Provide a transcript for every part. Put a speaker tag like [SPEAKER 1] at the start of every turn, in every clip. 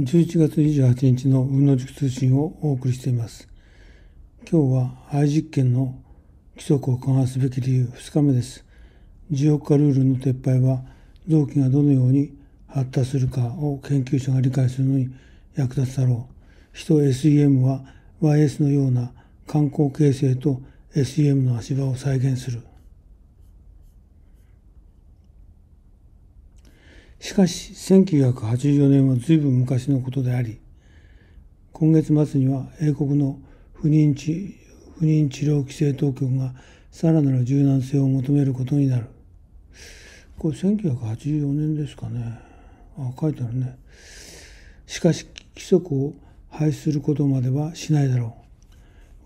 [SPEAKER 1] 11月28日の運動塾通信をお送りしています。今日は愛実験の規則を緩和すべき理由2日目です。14日ルールの撤廃は臓器がどのように発達するかを研究者が理解するのに役立つだろう。人 SEM は YS のような観光形成と SEM の足場を再現する。しかし1984年は随分昔のことであり今月末には英国の不妊治不妊治療規制当局がさらなる柔軟性を求めることになるこれ1984年ですかねあ書いてあるねしかし規則を廃止することまではしないだろ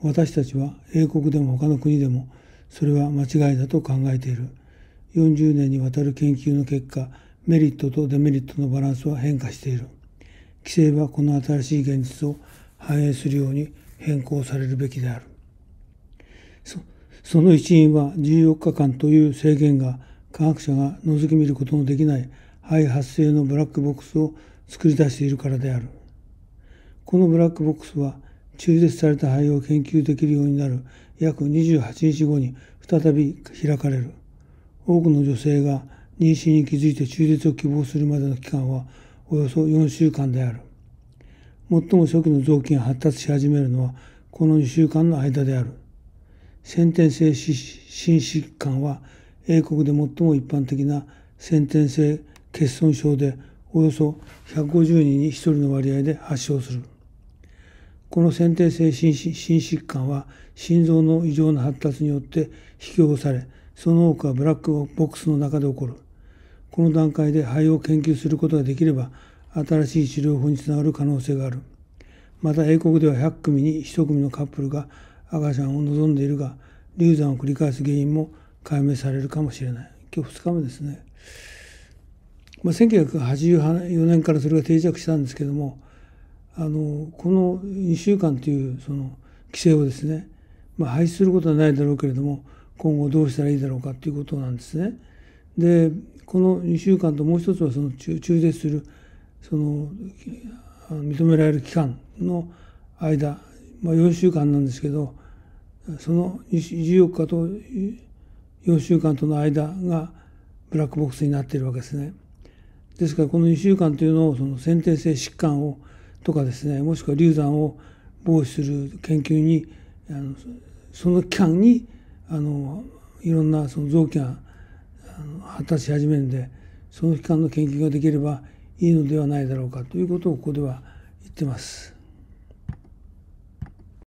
[SPEAKER 1] う私たちは英国でも他の国でもそれは間違いだと考えている40年にわたる研究の結果メリットとデメリットのバランスは変化している規制はこの新しい現実を反映するように変更されるべきであるその一因は14日間という制限が科学者が覗き見ることのできない肺発生のブラックボックスを作り出しているからであるこのブラックボックスは中絶された肺を研究できるようになる約28日後に再び開かれる多くの女性が妊娠に気づいて中絶を希望するまでの期間はおよそ4週間である。最も初期の臓器が発達し始めるのはこの2週間の間である。先天性心疾患は英国で最も一般的な先天性欠損症でおよそ150人に1人の割合で発症する。この先天性心疾患は心臓の異常な発達によって引き起こされ、その多くはブラックボックスの中で起こる。この段階で肺を研究することができれば、新しい治療法につながる可能性がある。また英国では100組に1組のカップルが赤ちゃんを望んでいるが、流産を繰り返す原因も解明されるかもしれない。今日2日目ですね。まあ、1984年からそれが定着したんですけども、あの、この2週間というその規制をですね、まあ、廃止することはないだろうけれども、今後どうしたらいいだろうかということなんですね。でこの2週間ともう一つはその中絶するその認められる期間の間、まあ、4週間なんですけどその14日と4週間との間がブラックボックスになっているわけですね。ですからこの2週間というのをその先天性疾患をとかですねもしくは流産を防止する研究にあのその期間にあのいろんなその臓器が発達し始めるんでその期間の研究ができればいいのではないだろうかということをここでは言ってます。